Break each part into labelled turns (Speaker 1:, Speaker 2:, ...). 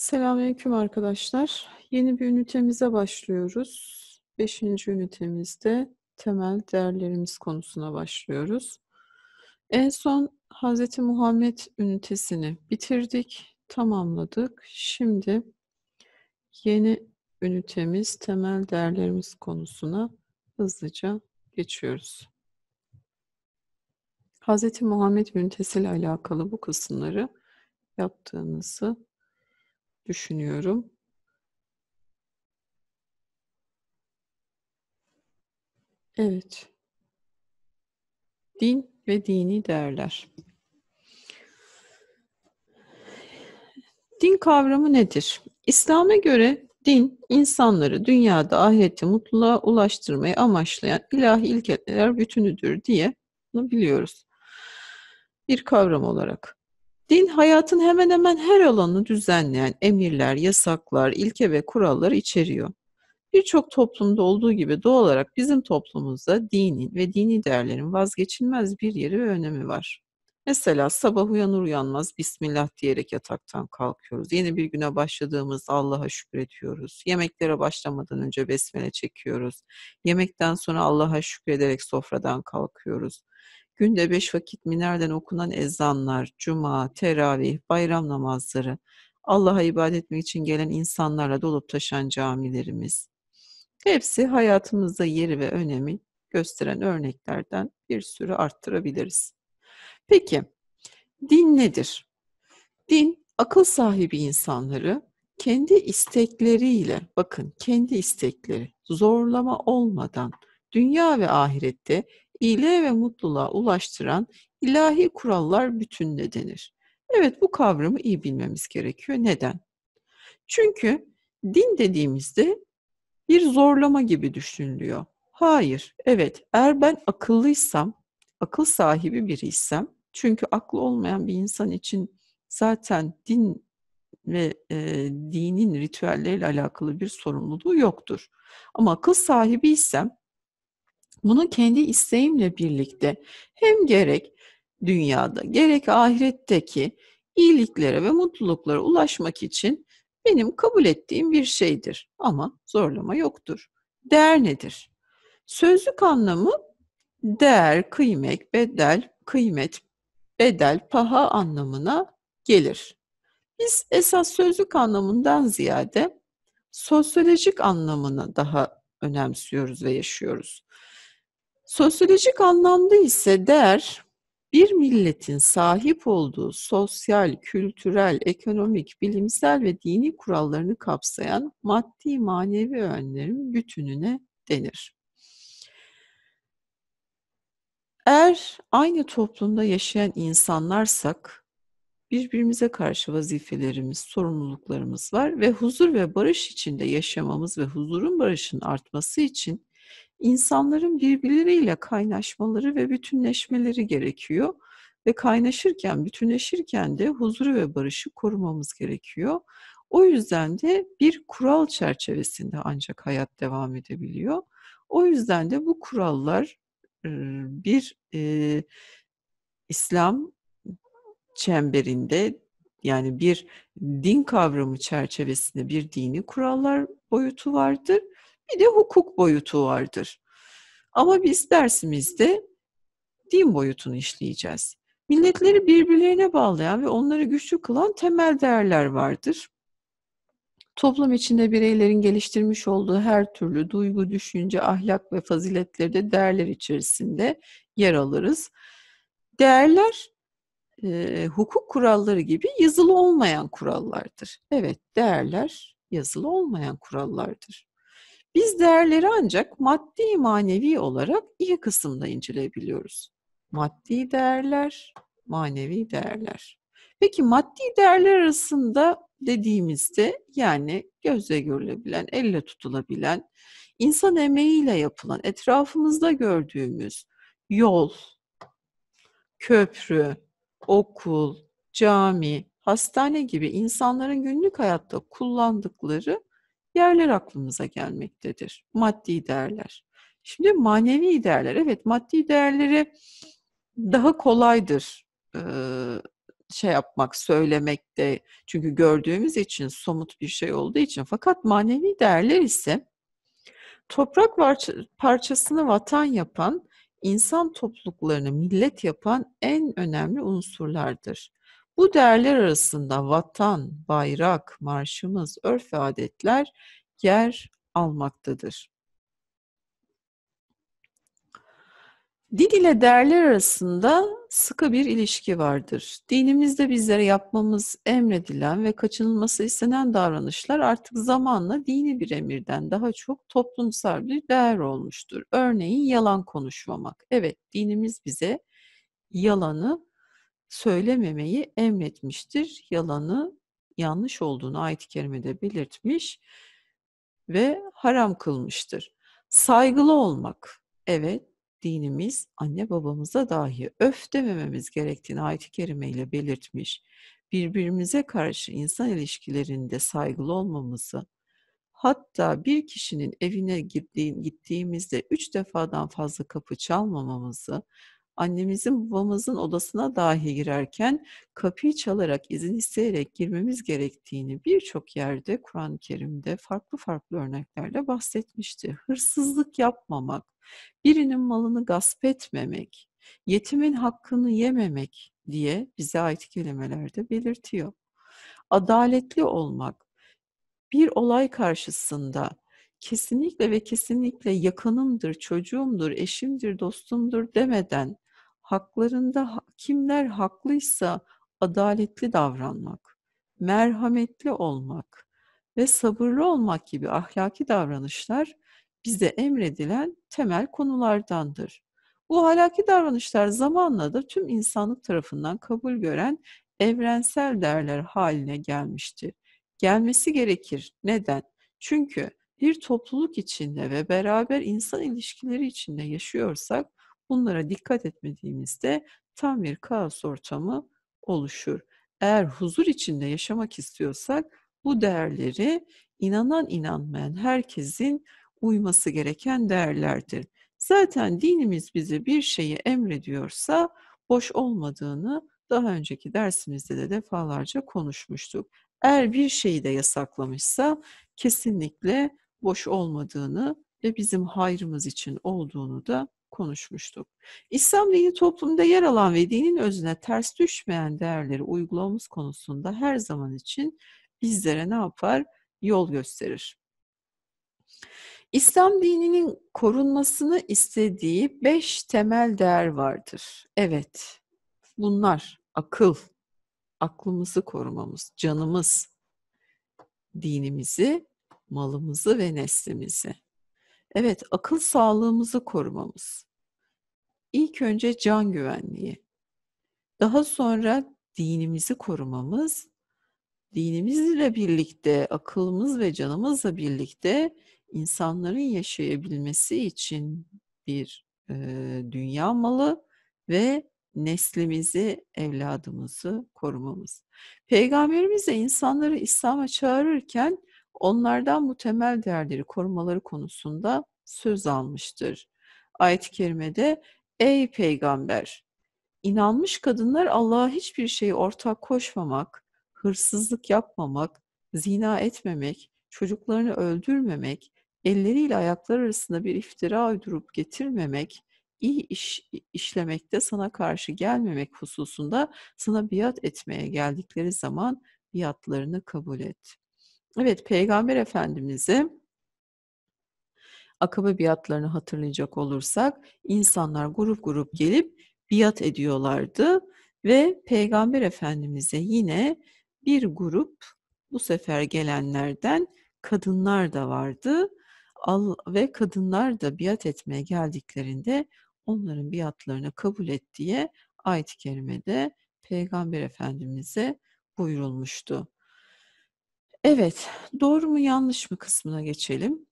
Speaker 1: Selamünaleyküm arkadaşlar. Yeni bir ünitemize başlıyoruz. Beşinci ünitemizde temel değerlerimiz konusuna başlıyoruz. En son Hz. Muhammed ünitesini bitirdik, tamamladık. Şimdi yeni ünitemiz temel değerlerimiz konusuna hızlıca geçiyoruz. Hz. Muhammed ünitesiyle alakalı bu kısımları yaptığınızı düşünüyorum. Evet. Din ve dini değerler. Din kavramı nedir? İslam'a göre din, insanları dünyada ahirette mutluluğa ulaştırmayı amaçlayan ilahi ilkeler bütünüdür diye bunu biliyoruz. Bir kavram olarak. Din hayatın hemen hemen her alanını düzenleyen emirler, yasaklar, ilke ve kuralları içeriyor. Birçok toplumda olduğu gibi doğal olarak bizim toplumumuzda dinin ve dini değerlerin vazgeçilmez bir yeri ve önemi var. Mesela sabah uyanır uyanmaz Bismillah diyerek yataktan kalkıyoruz. Yeni bir güne başladığımız Allah'a şükrediyoruz. Yemeklere başlamadan önce besmele çekiyoruz. Yemekten sonra Allah'a şükrederek sofradan kalkıyoruz. Günde beş vakit minerden okunan ezanlar, cuma, teravih, bayram namazları, Allah'a ibadet etmek için gelen insanlarla dolup taşan camilerimiz. Hepsi hayatımızda yeri ve önemi gösteren örneklerden bir sürü arttırabiliriz. Peki, din nedir? Din, akıl sahibi insanları kendi istekleriyle, bakın kendi istekleri, zorlama olmadan dünya ve ahirette iyiliğe ve mutluluğa ulaştıran ilahi kurallar bütününe denir. Evet bu kavramı iyi bilmemiz gerekiyor. Neden? Çünkü din dediğimizde bir zorlama gibi düşünülüyor. Hayır, evet eğer ben akıllıysam, akıl sahibi biriysem, çünkü aklı olmayan bir insan için zaten din ve e, dinin ritüelleriyle alakalı bir sorumluluğu yoktur. Ama akıl sahibi isem bunu kendi isteğimle birlikte hem gerek dünyada gerek ahiretteki iyiliklere ve mutluluklara ulaşmak için benim kabul ettiğim bir şeydir ama zorlama yoktur. Değer nedir? Sözlük anlamı değer, kıymet, bedel, kıymet, bedel, paha anlamına gelir. Biz esas sözlük anlamından ziyade sosyolojik anlamına daha önemsiyoruz ve yaşıyoruz. Sosyolojik anlamda ise değer bir milletin sahip olduğu sosyal, kültürel, ekonomik, bilimsel ve dini kurallarını kapsayan maddi manevi önlerin bütününe denir. Eğer aynı toplumda yaşayan insanlarsak birbirimize karşı vazifelerimiz, sorumluluklarımız var ve huzur ve barış içinde yaşamamız ve huzurun barışın artması için insanların birbirleriyle kaynaşmaları ve bütünleşmeleri gerekiyor. Ve kaynaşırken, bütünleşirken de huzuru ve barışı korumamız gerekiyor. O yüzden de bir kural çerçevesinde ancak hayat devam edebiliyor. O yüzden de bu kurallar bir e, İslam çemberinde yani bir din kavramı çerçevesinde bir dini kurallar boyutu vardır bir de hukuk boyutu vardır. Ama biz dersimizde din boyutunu işleyeceğiz. Milletleri birbirlerine bağlayan ve onları güçlü kılan temel değerler vardır. Toplum içinde bireylerin geliştirmiş olduğu her türlü duygu, düşünce, ahlak ve faziletleri de değerler içerisinde yer alırız. Değerler e, hukuk kuralları gibi yazılı olmayan kurallardır. Evet, değerler yazılı olmayan kurallardır. Biz değerleri ancak maddi manevi olarak iyi kısımda inceleyebiliyoruz. Maddi değerler, manevi değerler. Peki maddi değerler arasında dediğimizde yani gözle görülebilen, elle tutulabilen, insan emeğiyle yapılan, etrafımızda gördüğümüz yol, köprü, okul, cami, hastane gibi insanların günlük hayatta kullandıkları yerler aklımıza gelmektedir. Maddi değerler. Şimdi manevi değerler. Evet maddi değerleri daha kolaydır şey yapmak, söylemekte. Çünkü gördüğümüz için somut bir şey olduğu için. Fakat manevi değerler ise toprak parçasını vatan yapan, insan topluluklarını millet yapan en önemli unsurlardır. Bu değerler arasında vatan, bayrak, marşımız, örf ve adetler yer almaktadır. Din ile değerler arasında sıkı bir ilişki vardır. Dinimizde bizlere yapmamız emredilen ve kaçınılması istenen davranışlar artık zamanla dini bir emirden daha çok toplumsal bir değer olmuştur. Örneğin yalan konuşmamak. Evet dinimiz bize yalanı söylememeyi emretmiştir. Yalanı yanlış olduğunu ayet-i kerimede belirtmiş ve haram kılmıştır. Saygılı olmak, evet dinimiz anne babamıza dahi öf demememiz gerektiğini ayet-i kerime ile belirtmiş. Birbirimize karşı insan ilişkilerinde saygılı olmamızı, hatta bir kişinin evine gittiğimizde üç defadan fazla kapı çalmamamızı, annemizin babamızın odasına dahi girerken kapıyı çalarak izin isteyerek girmemiz gerektiğini birçok yerde Kur'an-ı Kerim'de farklı farklı örneklerle bahsetmişti. Hırsızlık yapmamak, birinin malını gasp etmemek, yetimin hakkını yememek diye bize ait kelimelerde belirtiyor. Adaletli olmak, bir olay karşısında kesinlikle ve kesinlikle yakınımdır, çocuğumdur, eşimdir, dostumdur demeden haklarında kimler haklıysa adaletli davranmak, merhametli olmak ve sabırlı olmak gibi ahlaki davranışlar bize emredilen temel konulardandır. Bu ahlaki davranışlar zamanla da tüm insanlık tarafından kabul gören evrensel değerler haline gelmiştir. Gelmesi gerekir. Neden? Çünkü bir topluluk içinde ve beraber insan ilişkileri içinde yaşıyorsak bunlara dikkat etmediğimizde tam bir kaos ortamı oluşur. Eğer huzur içinde yaşamak istiyorsak bu değerleri inanan inanmayan herkesin uyması gereken değerlerdir. Zaten dinimiz bize bir şeyi emrediyorsa boş olmadığını daha önceki dersimizde de defalarca konuşmuştuk. Eğer bir şeyi de yasaklamışsa kesinlikle boş olmadığını ve bizim hayrımız için olduğunu da konuşmuştuk. İslam dini toplumda yer alan ve dinin özüne ters düşmeyen değerleri uygulamamız konusunda her zaman için bizlere ne yapar? Yol gösterir. İslam dininin korunmasını istediği beş temel değer vardır. Evet, bunlar akıl, aklımızı korumamız, canımız, dinimizi malımızı ve neslimizi. Evet, akıl sağlığımızı korumamız. İlk önce can güvenliği. Daha sonra dinimizi korumamız, dinimizle birlikte, akılımız ve canımızla birlikte insanların yaşayabilmesi için bir e, dünya malı ve neslimizi, evladımızı korumamız. Peygamberimiz de insanları İslam'a çağırırken onlardan bu temel değerleri korumaları konusunda söz almıştır. Ayet-i kerimede ey peygamber inanmış kadınlar Allah'a hiçbir şeyi ortak koşmamak, hırsızlık yapmamak, zina etmemek, çocuklarını öldürmemek, elleriyle ayaklar arasında bir iftira uydurup getirmemek, iyi iş işlemekte sana karşı gelmemek hususunda sana biat etmeye geldikleri zaman biatlarını kabul et. Evet, Peygamber Efendimizi akabe biatlarını hatırlayacak olursak insanlar grup grup gelip biat ediyorlardı ve Peygamber Efendimiz'e yine bir grup bu sefer gelenlerden kadınlar da vardı ve kadınlar da biat etmeye geldiklerinde onların biatlarını kabul et diye ayet-i kerimede Peygamber Efendimiz'e buyurulmuştu. Evet, doğru mu yanlış mı kısmına geçelim.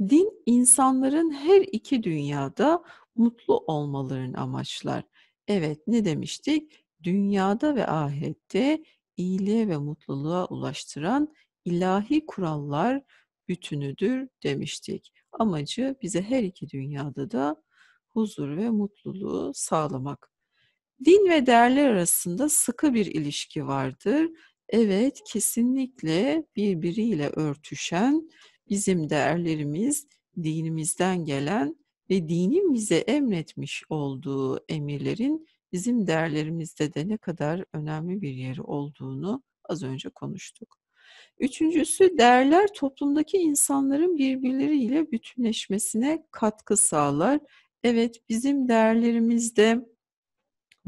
Speaker 1: Din insanların her iki dünyada mutlu olmalarını amaçlar. Evet, ne demiştik? Dünyada ve ahirette iyiliğe ve mutluluğa ulaştıran ilahi kurallar bütünüdür demiştik. Amacı bize her iki dünyada da huzur ve mutluluğu sağlamak. Din ve değerler arasında sıkı bir ilişki vardır. Evet, kesinlikle birbiriyle örtüşen bizim değerlerimiz, dinimizden gelen ve dinin bize emretmiş olduğu emirlerin bizim değerlerimizde de ne kadar önemli bir yeri olduğunu az önce konuştuk. Üçüncüsü değerler toplumdaki insanların birbirleriyle bütünleşmesine katkı sağlar. Evet bizim değerlerimizde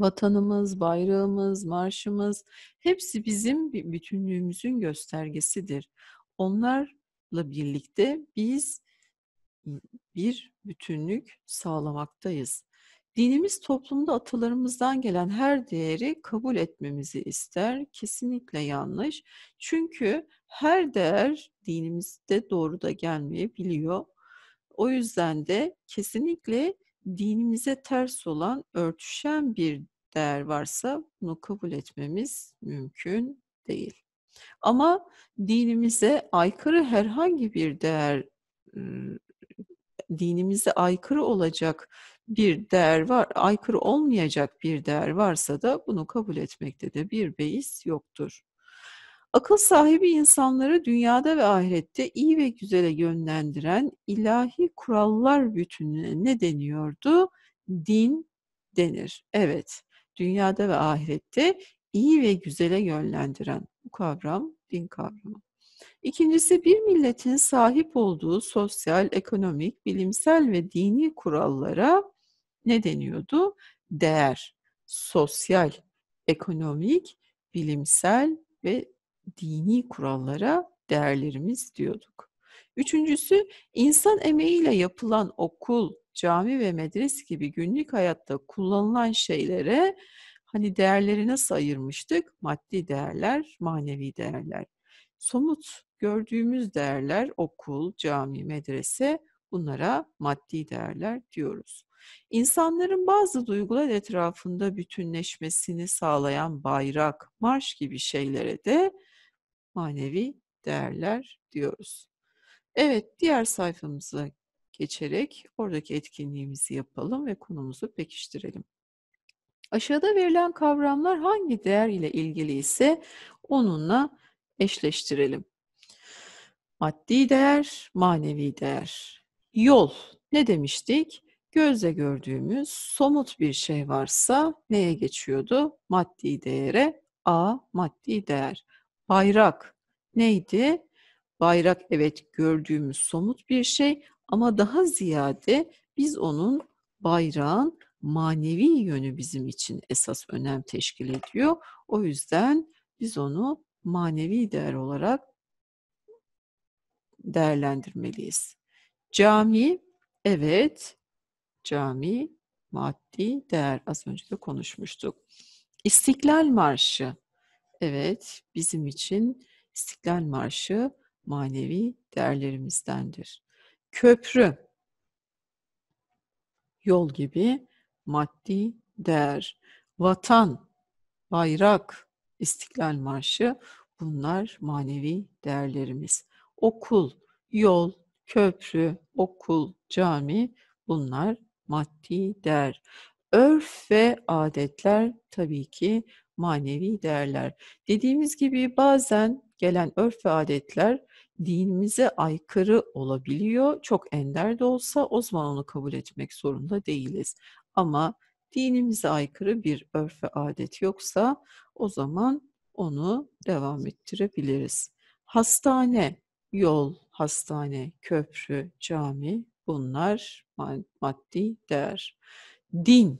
Speaker 1: Vatanımız, bayrağımız, marşımız hepsi bizim bütünlüğümüzün göstergesidir. Onlarla birlikte biz bir bütünlük sağlamaktayız. Dinimiz toplumda atalarımızdan gelen her değeri kabul etmemizi ister. Kesinlikle yanlış. Çünkü her değer dinimizde doğru da gelmeyebiliyor. O yüzden de kesinlikle dinimize ters olan, örtüşen bir değer varsa bunu kabul etmemiz mümkün değil. Ama dinimize aykırı herhangi bir değer dinimize aykırı olacak bir değer var, aykırı olmayacak bir değer varsa da bunu kabul etmekte de bir beis yoktur. Akıl sahibi insanları dünyada ve ahirette iyi ve güzele yönlendiren ilahi kurallar bütününe ne deniyordu? Din denir. Evet, dünyada ve ahirette iyi ve güzele yönlendiren bu kavram din kavramı. İkincisi bir milletin sahip olduğu sosyal, ekonomik, bilimsel ve dini kurallara ne deniyordu? Değer, sosyal, ekonomik, bilimsel ve dini kurallara değerlerimiz diyorduk. Üçüncüsü insan emeğiyle yapılan okul, cami ve medres gibi günlük hayatta kullanılan şeylere hani değerleri nasıl ayırmıştık? Maddi değerler, manevi değerler. Somut gördüğümüz değerler okul, cami, medrese bunlara maddi değerler diyoruz. İnsanların bazı duygular etrafında bütünleşmesini sağlayan bayrak, marş gibi şeylere de manevi değerler diyoruz. Evet, diğer sayfamıza geçerek oradaki etkinliğimizi yapalım ve konumuzu pekiştirelim. Aşağıda verilen kavramlar hangi değer ile ilgili ise onunla eşleştirelim. Maddi değer, manevi değer. Yol ne demiştik? Gözle gördüğümüz somut bir şey varsa neye geçiyordu? Maddi değere A maddi değer. Bayrak neydi? Bayrak evet gördüğümüz somut bir şey ama daha ziyade biz onun bayrağın manevi yönü bizim için esas önem teşkil ediyor. O yüzden biz onu manevi değer olarak değerlendirmeliyiz. Cami, evet cami maddi değer az önce de konuşmuştuk. İstiklal Marşı Evet, bizim için İstiklal Marşı manevi değerlerimizdendir. Köprü, yol gibi maddi değer, vatan, bayrak, İstiklal Marşı bunlar manevi değerlerimiz. Okul, yol, köprü, okul, cami bunlar maddi değer. Örf ve adetler tabii ki manevi değerler. Dediğimiz gibi bazen gelen örf ve adetler dinimize aykırı olabiliyor. Çok ender de olsa o zaman onu kabul etmek zorunda değiliz. Ama dinimize aykırı bir örf ve adet yoksa o zaman onu devam ettirebiliriz. Hastane, yol, hastane, köprü, cami bunlar maddi değer. Din,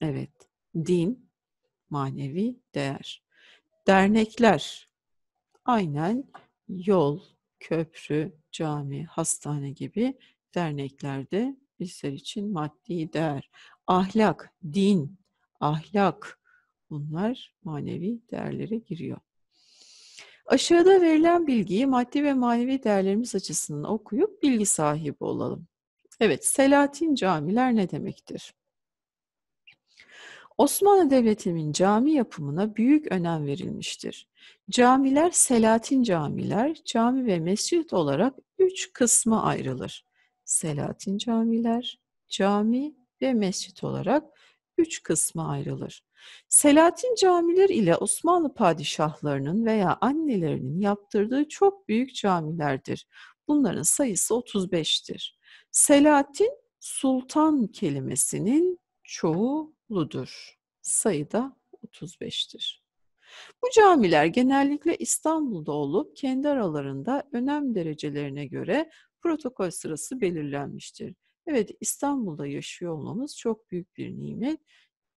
Speaker 1: evet din manevi değer. Dernekler aynen yol, köprü, cami, hastane gibi derneklerde bizler için maddi değer. Ahlak, din, ahlak bunlar manevi değerlere giriyor. Aşağıda verilen bilgiyi maddi ve manevi değerlerimiz açısından okuyup bilgi sahibi olalım. Evet, Selatin camiler ne demektir? Osmanlı Devleti'nin cami yapımına büyük önem verilmiştir. Camiler Selatin camiler, cami ve mescit olarak üç kısma ayrılır. Selatin camiler, cami ve mescit olarak üç kısma ayrılır. Selatin camiler ile Osmanlı padişahlarının veya annelerinin yaptırdığı çok büyük camilerdir. Bunların sayısı 35'tir. Selatin sultan kelimesinin çoğu ludur. Sayı da 35'tir. Bu camiler genellikle İstanbul'da olup kendi aralarında önem derecelerine göre protokol sırası belirlenmiştir. Evet İstanbul'da yaşıyor olmamız çok büyük bir nimet.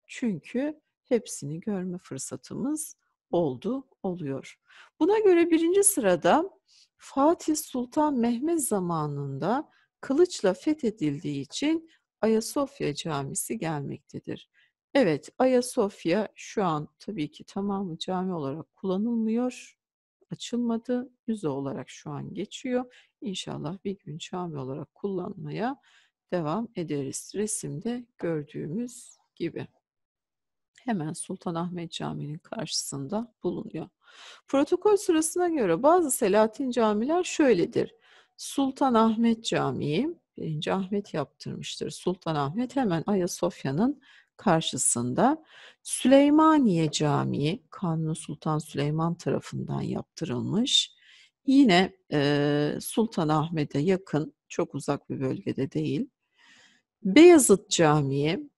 Speaker 1: Çünkü hepsini görme fırsatımız oldu, oluyor. Buna göre birinci sırada Fatih Sultan Mehmet zamanında kılıçla fethedildiği için Ayasofya Camisi gelmektedir. Evet, Ayasofya şu an tabii ki tamamı cami olarak kullanılmıyor, açılmadı. Müze olarak şu an geçiyor. İnşallah bir gün cami olarak kullanmaya devam ederiz. Resimde gördüğümüz gibi. Hemen Sultanahmet Camii'nin karşısında bulunuyor. Protokol sırasına göre bazı Selahattin camiler şöyledir. Sultanahmet Camii, 1. Ahmet yaptırmıştır. Sultanahmet hemen Ayasofya'nın karşısında Süleymaniye Camii Kanuni Sultan Süleyman tarafından yaptırılmış. Yine e, Ahmet'e yakın, çok uzak bir bölgede değil. Beyazıt Camii